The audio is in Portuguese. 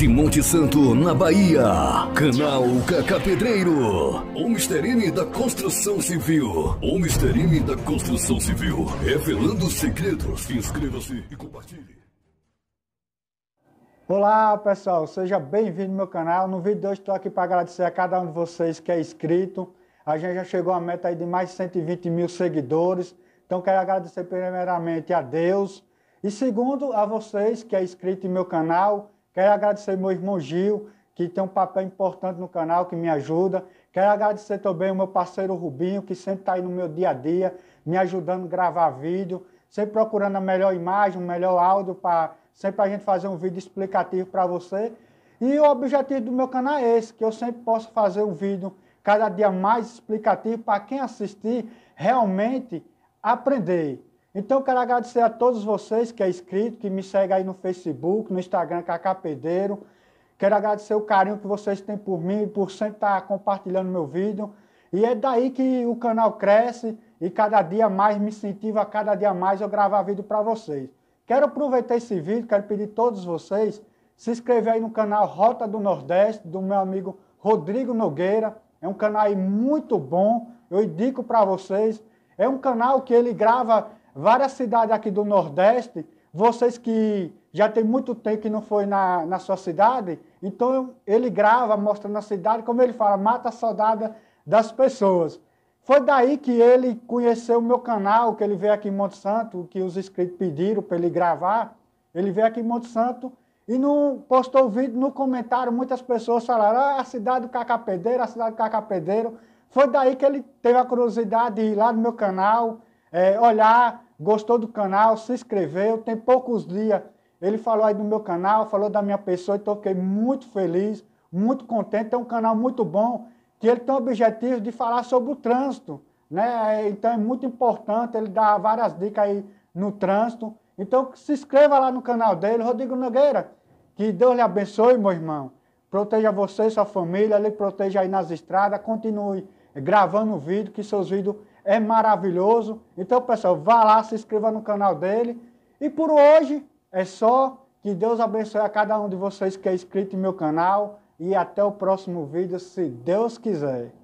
de Monte Santo, na Bahia. Canal Cacá Pedreiro. O Misterine da Construção Civil. O Misterine da Construção Civil. Revelando segredos. Inscreva-se e compartilhe. Olá pessoal, seja bem-vindo ao meu canal. No vídeo de hoje estou aqui para agradecer a cada um de vocês que é inscrito. A gente já chegou à meta de mais de 120 mil seguidores. Então quero agradecer primeiramente a Deus e segundo a vocês que é inscrito em meu canal Quero agradecer meu irmão Gil, que tem um papel importante no canal, que me ajuda. Quero agradecer também o meu parceiro Rubinho, que sempre está aí no meu dia a dia, me ajudando a gravar vídeo, sempre procurando a melhor imagem, o melhor áudio, para sempre a gente fazer um vídeo explicativo para você. E o objetivo do meu canal é esse, que eu sempre posso fazer um vídeo cada dia mais explicativo para quem assistir realmente aprender. Então, quero agradecer a todos vocês que é inscrito, que me segue aí no Facebook, no Instagram, Cacá Quero agradecer o carinho que vocês têm por mim, por sempre estar compartilhando meu vídeo. E é daí que o canal cresce e cada dia mais me incentiva, cada dia mais eu gravar vídeo para vocês. Quero aproveitar esse vídeo, quero pedir a todos vocês se inscrever aí no canal Rota do Nordeste, do meu amigo Rodrigo Nogueira. É um canal aí muito bom, eu indico para vocês. É um canal que ele grava várias cidades aqui do Nordeste, vocês que já tem muito tempo que não foi na, na sua cidade, então ele grava, mostra na cidade, como ele fala, mata a saudade das pessoas. Foi daí que ele conheceu o meu canal, que ele veio aqui em Monte Santo, que os inscritos pediram para ele gravar. Ele veio aqui em Monte Santo e não postou o vídeo, no comentário muitas pessoas falaram ah, a cidade do Cacapedeiro, a cidade do Cacapedeiro. Foi daí que ele teve a curiosidade de ir lá no meu canal, é, olhar, gostou do canal, se inscreveu, tem poucos dias. Ele falou aí do meu canal, falou da minha pessoa, então fiquei muito feliz, muito contente. É um canal muito bom, que ele tem o objetivo de falar sobre o trânsito, né? Então é muito importante, ele dá várias dicas aí no trânsito. Então se inscreva lá no canal dele, Rodrigo Nogueira. Que Deus lhe abençoe, meu irmão. Proteja você e sua família, ele proteja aí nas estradas. Continue gravando o vídeo, que seus vídeos é maravilhoso. Então, pessoal, vá lá, se inscreva no canal dele. E por hoje é só. Que Deus abençoe a cada um de vocês que é inscrito em meu canal. E até o próximo vídeo, se Deus quiser.